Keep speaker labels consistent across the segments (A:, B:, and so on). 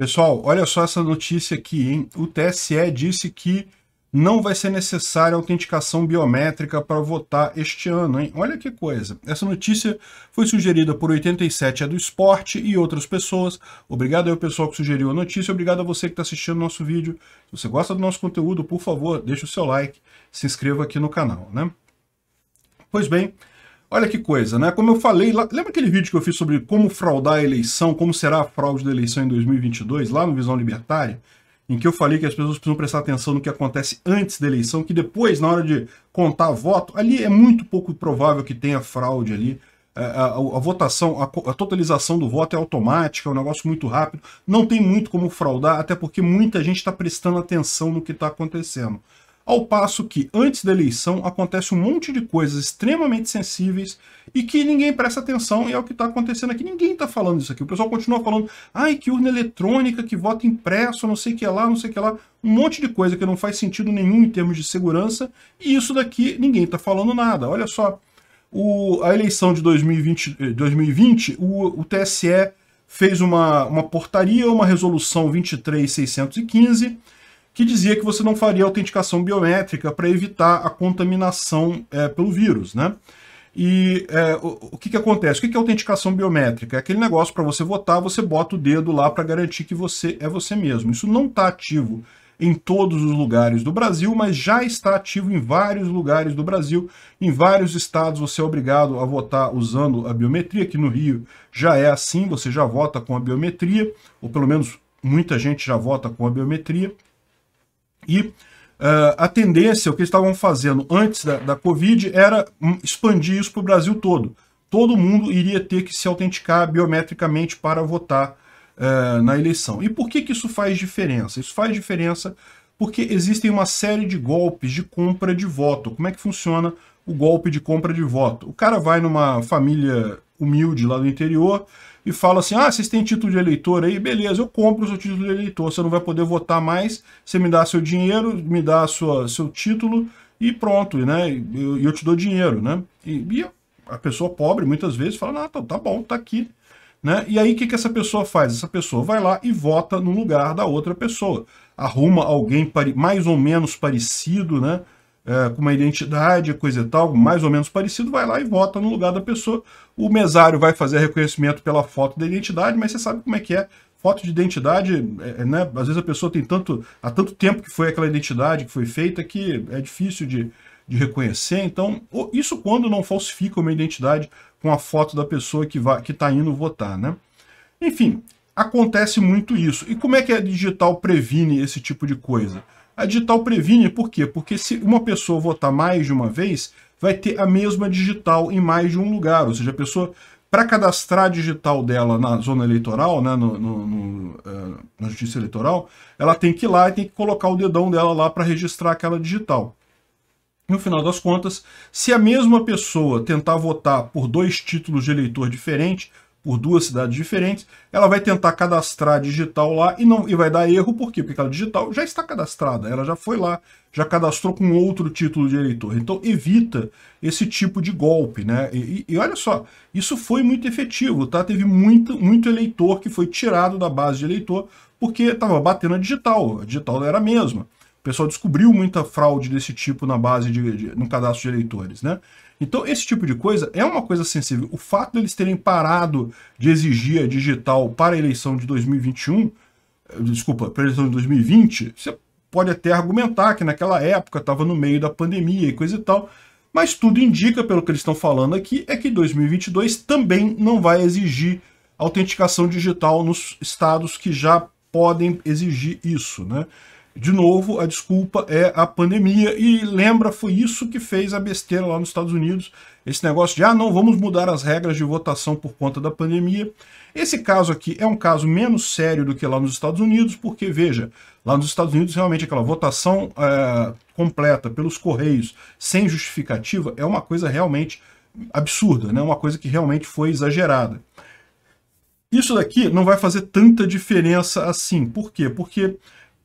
A: Pessoal, olha só essa notícia aqui, hein? O TSE disse que não vai ser necessária autenticação biométrica para votar este ano, hein? Olha que coisa. Essa notícia foi sugerida por 87 é do Esporte e outras pessoas. Obrigado ao pessoal que sugeriu a notícia, obrigado a você que está assistindo o nosso vídeo. Se você gosta do nosso conteúdo, por favor, deixe o seu like, se inscreva aqui no canal, né? Pois bem, Olha que coisa, né? Como eu falei, lá, lembra aquele vídeo que eu fiz sobre como fraudar a eleição, como será a fraude da eleição em 2022, lá no Visão Libertária? Em que eu falei que as pessoas precisam prestar atenção no que acontece antes da eleição, que depois, na hora de contar voto, ali é muito pouco provável que tenha fraude ali. É, a, a, a votação, a, a totalização do voto é automática, é um negócio muito rápido. Não tem muito como fraudar, até porque muita gente está prestando atenção no que está acontecendo. Ao passo que, antes da eleição, acontece um monte de coisas extremamente sensíveis e que ninguém presta atenção, e é o que está acontecendo aqui. Ninguém está falando isso aqui. O pessoal continua falando, ai, que urna eletrônica, que voto impresso, não sei o que lá, não sei o que lá. Um monte de coisa que não faz sentido nenhum em termos de segurança, e isso daqui ninguém está falando nada. Olha só, o, a eleição de 2020, 2020 eh, o, o TSE fez uma, uma portaria, uma resolução 23615, que dizia que você não faria autenticação biométrica para evitar a contaminação é, pelo vírus, né? E é, o, o, que, que acontece? O que, que é autenticação biométrica? É aquele negócio para você votar, você bota o dedo lá para garantir que você é você mesmo. Isso não está ativo em todos os lugares do Brasil, mas já está ativo em vários lugares do Brasil. Em vários estados você é obrigado a votar usando a biometria, que no Rio já é assim, você já vota com a biometria, ou pelo menos muita gente já vota com a biometria. E uh, a tendência, o que eles estavam fazendo antes da, da Covid, era hum, expandir isso para o Brasil todo. Todo mundo iria ter que se autenticar biometricamente para votar uh, na eleição. E por que, que isso faz diferença? Isso faz diferença porque existem uma série de golpes de compra de voto. Como é que funciona o golpe de compra de voto? O cara vai numa família humilde lá do interior e fala assim: ah, vocês têm título de eleitor aí? Beleza, eu compro o seu título de eleitor, você não vai poder votar mais, você me dá seu dinheiro, me dá sua, seu título e pronto, né? E eu, eu, te dou dinheiro, né? E, e, a pessoa pobre muitas vezes fala: ah, tá, tá bom, tá aqui. Né? E aí o que, que essa pessoa faz? Essa pessoa vai lá e vota no lugar da outra pessoa. Arruma alguém mais ou menos parecido, né? é, com uma identidade, coisa e tal, mais ou menos parecido, vai lá e vota no lugar da pessoa. O mesário vai fazer reconhecimento pela foto da identidade, mas você sabe como é que é. Foto de identidade, é, é né? Às vezes a pessoa tem tanto. há tanto tempo que foi aquela identidade que foi feita que é difícil de, de reconhecer. Então, isso quando não falsifica uma identidade com a foto da pessoa que está que tá indo votar, né? Enfim, acontece muito isso. E como é que a digital previne esse tipo de coisa? A digital previne por quê? Porque se uma pessoa votar mais de uma vez, vai ter a mesma digital em mais de um lugar. Ou seja, a pessoa, para cadastrar a digital dela na zona eleitoral, né, no, no, no, eh, na justiça eleitoral, ela tem que ir lá e tem que colocar o dedão dela lá para registrar aquela digital. No final das contas, se a mesma pessoa tentar votar por dois títulos de eleitor diferente, por duas cidades diferentes, ela vai tentar cadastrar digital lá e não e vai dar erro, por quê? Porque aquela digital já está cadastrada, ela já foi lá, já cadastrou com outro título de eleitor. Então evita esse tipo de golpe, né? E, e, olha só, isso foi muito efetivo, tá? Teve muito, muito eleitor que foi tirado da base de eleitor porque estava batendo a digital, a digital era a mesma. O pessoal descobriu muita fraude desse tipo na base de, de, no cadastro de eleitores, né? Então, esse tipo de coisa é uma coisa sensível. O fato deles de terem parado de exigir a digital para a eleição de 2021, eh, desculpa, para a eleição de 2020, você pode até argumentar que naquela época estava no meio da pandemia e coisa e tal, mas tudo indica, pelo que eles estão falando aqui, é que 2022 também não vai exigir autenticação digital nos estados que já podem exigir isso, né? De novo, a desculpa é a pandemia. E lembra, foi isso que fez a besteira lá nos Estados Unidos. Esse negócio de, ah, não, vamos mudar as regras de votação por conta da pandemia. Esse caso aqui é um caso menos sério do que lá nos Estados Unidos, porque, veja, lá nos Estados Unidos, realmente, aquela votação é, completa pelos Correios sem justificativa é uma coisa realmente absurda, né? uma coisa que realmente foi exagerada. Isso daqui não vai fazer tanta diferença assim. Por quê? Porque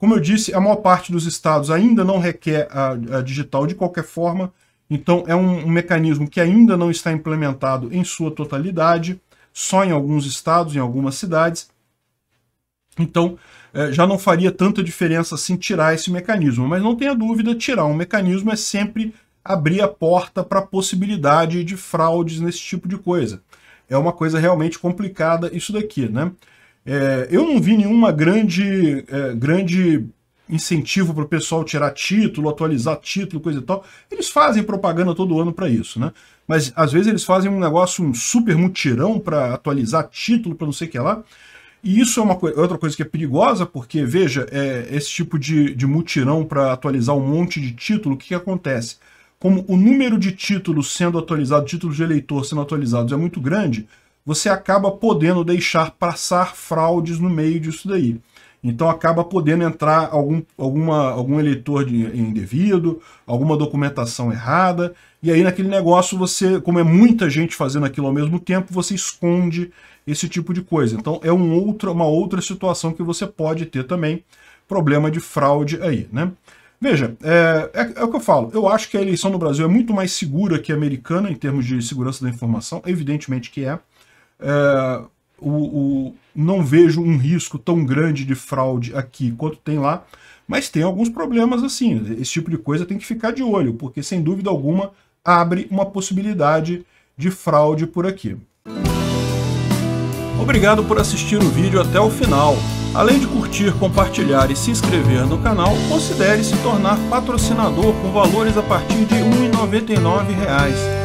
A: como eu disse, a maior parte dos estados ainda não requer a, a digital de qualquer forma, então é um, um, mecanismo que ainda não está implementado em sua totalidade, só em alguns estados, em algumas cidades. Então é, já não faria tanta diferença assim tirar esse mecanismo, mas não tenha dúvida, tirar um mecanismo é sempre abrir a porta para a possibilidade de fraudes nesse tipo de coisa. É uma coisa realmente complicada isso daqui, né? É, eu não vi nenhuma grande, é, grande incentivo para o pessoal tirar título, atualizar título, coisa e tal. Eles fazem propaganda todo ano para isso, né? Mas às vezes eles fazem um negócio, um super mutirão para atualizar título, para não sei o que lá. E isso é uma co é outra coisa que é perigosa, porque, veja, é, esse tipo de, de mutirão para atualizar um monte de título, o que, que acontece? Como o número de títulos sendo atualizados, títulos de eleitor sendo atualizados é muito grande, você acaba podendo deixar passar fraudes no meio disso daí. Então acaba podendo entrar algum, alguma, algum eleitor de, indevido, alguma documentação errada, e aí naquele negócio você, como é muita gente fazendo aquilo ao mesmo tempo, você esconde esse tipo de coisa. Então é um outro, uma outra situação que você pode ter também, problema de fraude aí, né? Veja, é, é, é, o que eu falo. Eu acho que a eleição no Brasil é muito mais segura que a americana em termos de segurança da informação. Evidentemente que é é, o, o, não vejo um risco tão grande de fraude aqui quanto tem lá, mas tem alguns problemas assim. Esse tipo de coisa tem que ficar de olho, porque sem dúvida alguma abre uma possibilidade de fraude por aqui. Obrigado por assistir o vídeo até o final. Além de curtir, compartilhar e se inscrever no canal, considere se tornar patrocinador com valores a partir de R$ 1,99